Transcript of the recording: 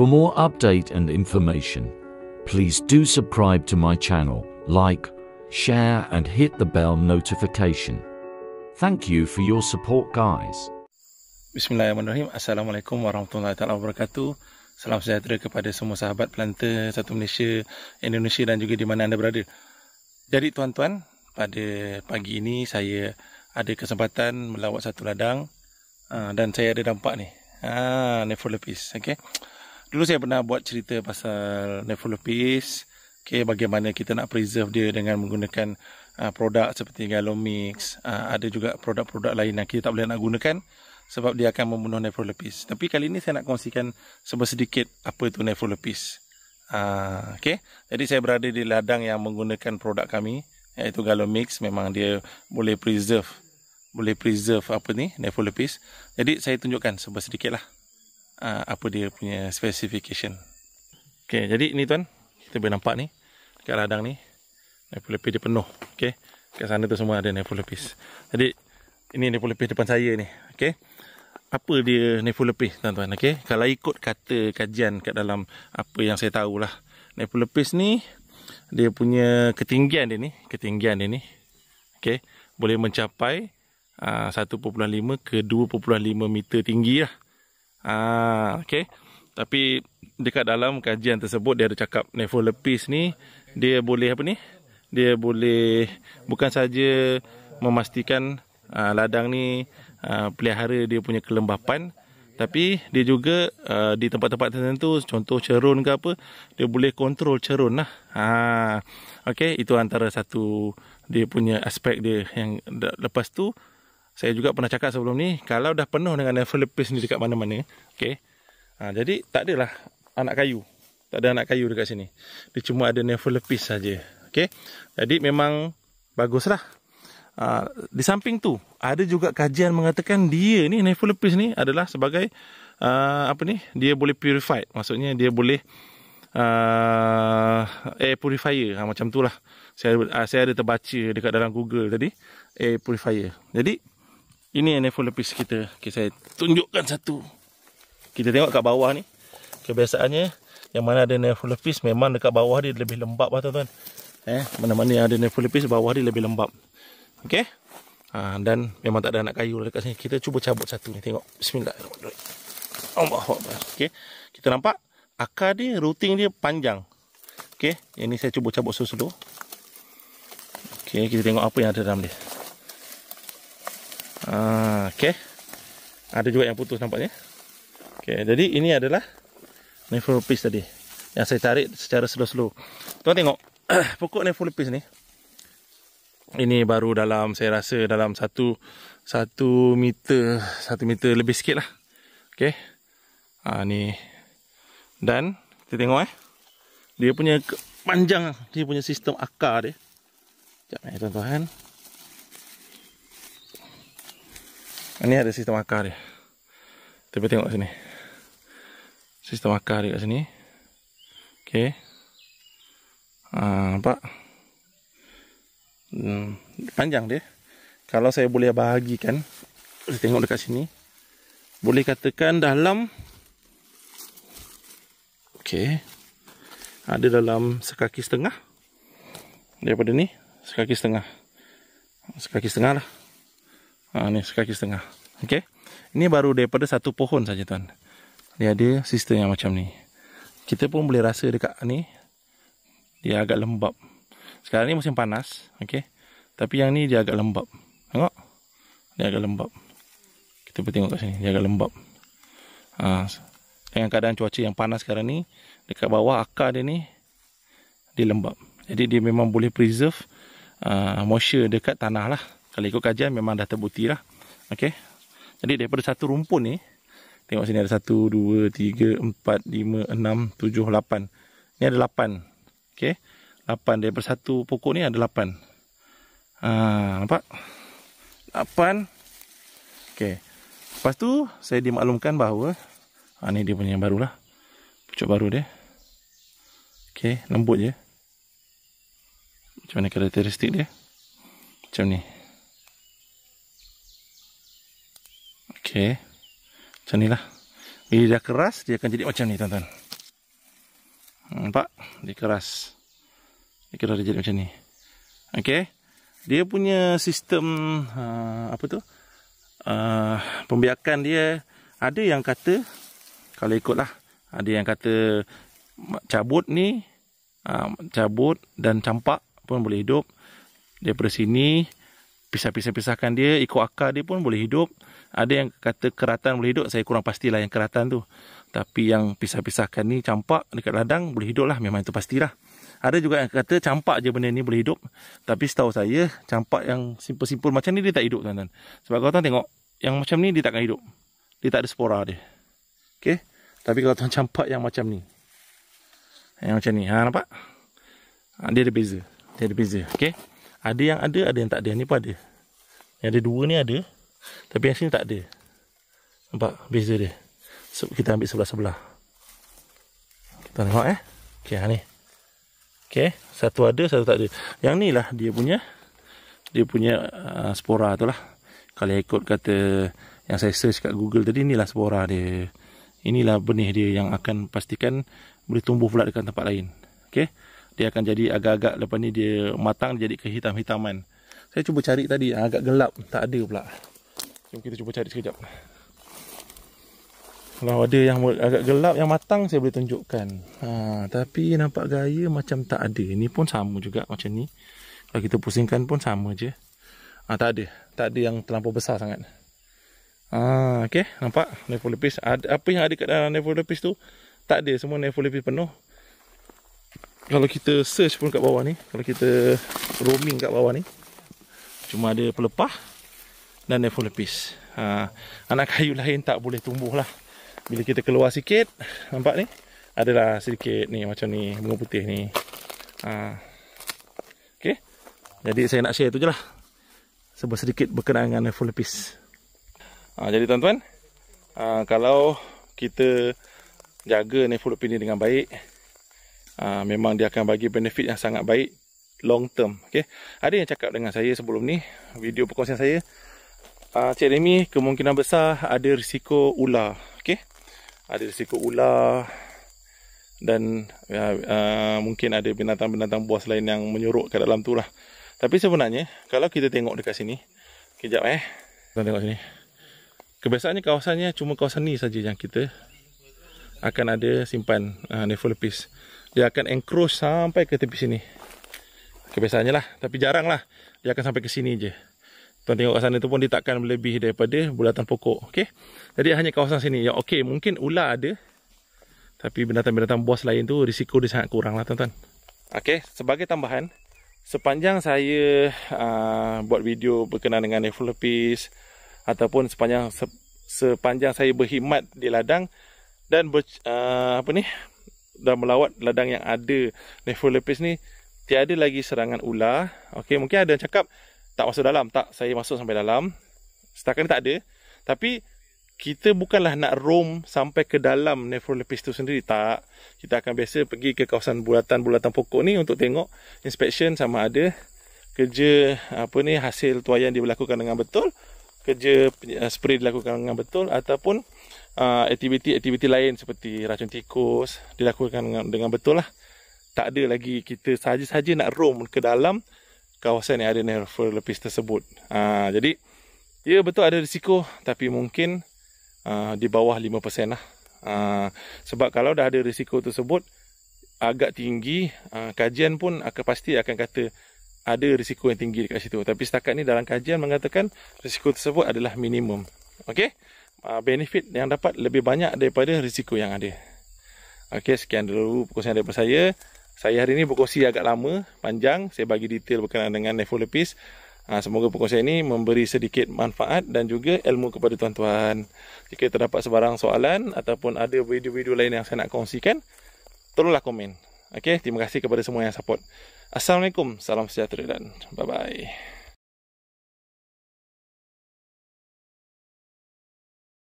For more update and information, please do subscribe to my channel, like, share and hit the bell notification. Thank you for your support guys. Bismillahirrahmanirrahim. Assalamualaikum warahmatullahi wabarakatuh. Salam sejahtera kepada semua sahabat pelanta satu Malaysia, Indonesia dan juga di mana anda berada. Jadi tuan-tuan, pada pagi ini saya ada kesempatan melawat satu ladang ah, dan saya ada dampak ni. Ah, nephrolopis. Okey. Dulu saya pernah buat cerita pasal nepholopis. Okay, bagaimana kita nak preserve dia dengan menggunakan uh, produk seperti Galomix. Uh, ada juga produk-produk lain yang kita tak boleh nak gunakan sebab dia akan membunuh nepholopis. Tapi kali ini saya nak kongsikan sedikit apa itu nepholopis. Uh, ah, okay. Jadi saya berada di ladang yang menggunakan produk kami iaitu Galomix. Memang dia boleh preserve boleh preserve apa ni nepholopis. Jadi saya tunjukkan sebesar sedikit lah uh, apa dia punya specification. Okey, jadi ini tuan, kita boleh nampak ni dekat ladang ni nepolepis dia penuh. Okey. Dekat sana tu semua ada nepolepis. Jadi ini nepolepis depan saya ni. Okey. Apa dia nepolepis tuan-tuan? Okey. Kalau ikut kata kajian kat dalam apa yang saya tahu tahulah. Nepolepis ni dia punya ketinggian dia ni, ketinggian dia ni. Okey. Boleh mencapai 1.5 ah, ke 2.5 meter tinggi lah. Ah, okay. Tapi dekat dalam kajian tersebut dia ada cakap nefrolepis ni dia boleh apa ni? Dia boleh bukan saja memastikan uh, ladang ni uh, pelihara dia punya kelembapan tapi dia juga uh, di tempat-tempat tertentu contoh cerun ke apa dia boleh kontrol cerun lah. Ha. Okey itu antara satu dia punya aspek dia yang lepas tu saya juga pernah cakap sebelum ni kalau dah penuh dengan developer ni dekat mana-mana okay? ha, jadi tak adalah anak kayu tak ada anak kayu dekat sini dia cuma ada developer saja okay? jadi memang baguslah ha, di samping tu ada juga kajian mengatakan dia ni developer ni adalah sebagai uh, apa ni dia boleh purified maksudnya dia boleh uh, air purifier ha, macam tulah saya uh, saya ada terbaca dekat dalam Google tadi air purifier jadi ini NFO lepis kita. Okay, saya tunjukkan satu. Kita tengok kat bawah ni. Kebiasaannya yang mana ada NFO lepis memang dekat bawah dia lebih lembap lah tuan-tuan. Eh, mana-mana yang ada NFO lepis bawah dia lebih lembap. Okey. Ha, dan memang tak ada anak kayu lah dekat sini. Kita cuba cabut satu ni tengok. Bismillahirrahmanirrahim. Allahuakbar. Okey. Kita nampak akar dia rooting dia panjang. Okey. Ini saya cuba cabut slow-slow. Okey, kita tengok apa yang ada dalam dia. Ah, okay. Ada juga yang putus nampaknya. Okay, jadi ini adalah nephropis tadi. Yang saya tarik secara slow-slow. Tuan tengok. pokok nephropis ni. Ini baru dalam saya rasa dalam satu, satu meter. Satu meter lebih sikit lah. Okay. Ha, ah, ni. Dan kita tengok eh. Dia punya panjang. Dia punya sistem akar dia. Sekejap eh tuan-tuan. Ini ada sistem akar ya. Tapi tengok sini. Sistem akar dia kat sini. Okey. Ah, nampak? Hmm, panjang dia. Kalau saya boleh bahagikan, saya tengok dekat sini. Boleh katakan dalam Okey. Ada dalam sekaki setengah daripada ni, sekaki setengah. Sekaki setengah lah. Ha, ni sekaki setengah. Okey. Ini baru daripada satu pohon saja tuan. Dia ada sistem yang macam ni. Kita pun boleh rasa dekat ni. Dia agak lembap. Sekarang ni musim panas. Okey. Tapi yang ni dia agak lembap. Tengok. Dia agak lembap. Kita boleh tengok kat sini. Dia agak lembap. Ha, ah, dengan keadaan cuaca yang panas sekarang ni. Dekat bawah akar dia ni. Dia lembap. Jadi dia memang boleh preserve uh, moisture dekat tanah lah. Kalau ikut kajian memang dah terbukti lah. Okey. Jadi daripada satu rumpun ni. Tengok sini ada satu, dua, tiga, empat, lima, enam, tujuh, lapan. Ni ada lapan. Okey. Lapan daripada satu pokok ni ada lapan. Ha, nampak? Lapan. Okey. Lepas tu saya dimaklumkan bahawa. Ha, ni dia punya yang lah, Pucuk baru dia. Okey. Lembut je. Macam mana karakteristik dia. Macam ni. Okey. Macam inilah. Bila dia keras, dia akan jadi macam ni, tuan-tuan. Hmm, nampak? Dia keras. Dia keras dia jadi macam ni. Okey. Dia punya sistem uh, apa tu? Uh, pembiakan dia ada yang kata kalau ikutlah, ada yang kata cabut ni uh, cabut dan campak pun boleh hidup daripada sini pisah-pisah-pisahkan dia ikut akar dia pun boleh hidup ada yang kata keratan boleh hidup saya kurang pastilah yang keratan tu tapi yang pisah-pisahkan ni campak dekat ladang boleh hidup lah memang itu pastilah ada juga yang kata campak je benda ni boleh hidup tapi setahu saya campak yang simple-simple macam ni dia tak hidup tuan-tuan sebab kalau tuan tengok yang macam ni dia takkan hidup dia tak ada spora dia Okay, tapi kalau tuan campak yang macam ni yang macam ni ha, nampak ha, dia ada beza dia ada beza Okay. Ada yang ada, ada yang tak ada. ni pun ada. Yang ada dua ni ada. Tapi yang sini tak ada. Nampak? Beza dia. So, kita ambil sebelah-sebelah. Kita tengok eh. Okay, ha, ni. Okay. Satu ada, satu tak ada. Yang ni lah dia punya. Dia punya uh, spora tu lah. Kalau ikut kata yang saya search kat Google tadi, inilah spora dia. Inilah benih dia yang akan pastikan boleh tumbuh pula dekat tempat lain. Okay dia akan jadi agak-agak lepas ni dia matang jadi kehitam-hitaman. Saya cuba cari tadi ah, agak gelap tak ada pula. Jom kita cuba cari sekejap. Kalau ada yang agak gelap yang matang saya boleh tunjukkan. Ha, tapi nampak gaya macam tak ada. Ini pun sama juga macam ni. Kalau kita pusingkan pun sama je. Ha, tak ada. Tak ada yang terlampau besar sangat. Ha, okay. Nampak? Nevo Apa yang ada kat dalam nevo tu? Tak ada. Semua nevo penuh kalau kita search pun kat bawah ni kalau kita roaming kat bawah ni cuma ada pelepah dan nepholepis ha, anak kayu lain tak boleh tumbuh lah bila kita keluar sikit nampak ni adalah sedikit ni macam ni bunga putih ni ha. ok jadi saya nak share tu je lah sebab sedikit berkenaan dengan nepholepis ha, jadi tuan-tuan ha, kalau kita jaga nepholepis ni dengan baik uh, memang dia akan bagi benefit yang sangat baik long term Okey, ada yang cakap dengan saya sebelum ni video perkongsian saya uh, Cik kemungkinan besar ada risiko ular Okey, ada risiko ular dan uh, uh, mungkin ada binatang-binatang buas lain yang menyuruk ke dalam tu lah tapi sebenarnya kalau kita tengok dekat sini kejap eh kita tengok sini kebiasaannya kawasannya cuma kawasan ni saja yang kita akan ada simpan uh, nephropis dia akan encroach sampai ke tepi sini. Kebiasaannya lah. Tapi jarang lah. Dia akan sampai ke sini je. Tuan tengok kat sana tu pun dia takkan lebih daripada bulatan pokok. Okay? Jadi hanya kawasan sini. Ya okey mungkin ular ada. Tapi binatang-binatang buas lain tu risiko dia sangat kurang lah tuan-tuan. Okay, sebagai tambahan. Sepanjang saya aa, ah, buat video berkenaan dengan Nefalopis. Ataupun sepanjang se, sepanjang saya berkhidmat di ladang. Dan ber, aa, ah, apa ni Dah melawat ladang yang ada nepholepis ni tiada lagi serangan ular Okay, mungkin ada yang cakap tak masuk dalam tak saya masuk sampai dalam setakat ni tak ada tapi kita bukanlah nak roam sampai ke dalam nephrolepis tu sendiri. Tak. Kita akan biasa pergi ke kawasan bulatan-bulatan pokok ni untuk tengok inspection sama ada kerja apa ni hasil tuayan dia dilakukan dengan betul, kerja eh, spray dilakukan dengan betul ataupun aktiviti-aktiviti ah, uh, lain seperti racun tikus dilakukan dengan, dengan betul lah. Tak ada lagi kita sahaja-sahaja nak roam ke dalam kawasan yang ada nerve lepis tersebut. Uh, jadi, ya betul ada risiko tapi mungkin uh, di bawah 5% lah. Uh, sebab kalau dah ada risiko tersebut agak tinggi, uh, kajian pun akan pasti akan kata ada risiko yang tinggi dekat situ. Tapi setakat ni dalam kajian mengatakan risiko tersebut adalah minimum. Okay? uh, benefit yang dapat lebih banyak daripada risiko yang ada. Okey, sekian dulu perkongsian daripada saya. Saya hari ini berkongsi agak lama, panjang. Saya bagi detail berkenaan dengan nefrolepis. Ha, ah, semoga perkongsian ini memberi sedikit manfaat dan juga ilmu kepada tuan-tuan. Jika terdapat sebarang soalan ataupun ada video-video lain yang saya nak kongsikan, tolonglah komen. Okey, terima kasih kepada semua yang support. Assalamualaikum, salam sejahtera dan bye-bye.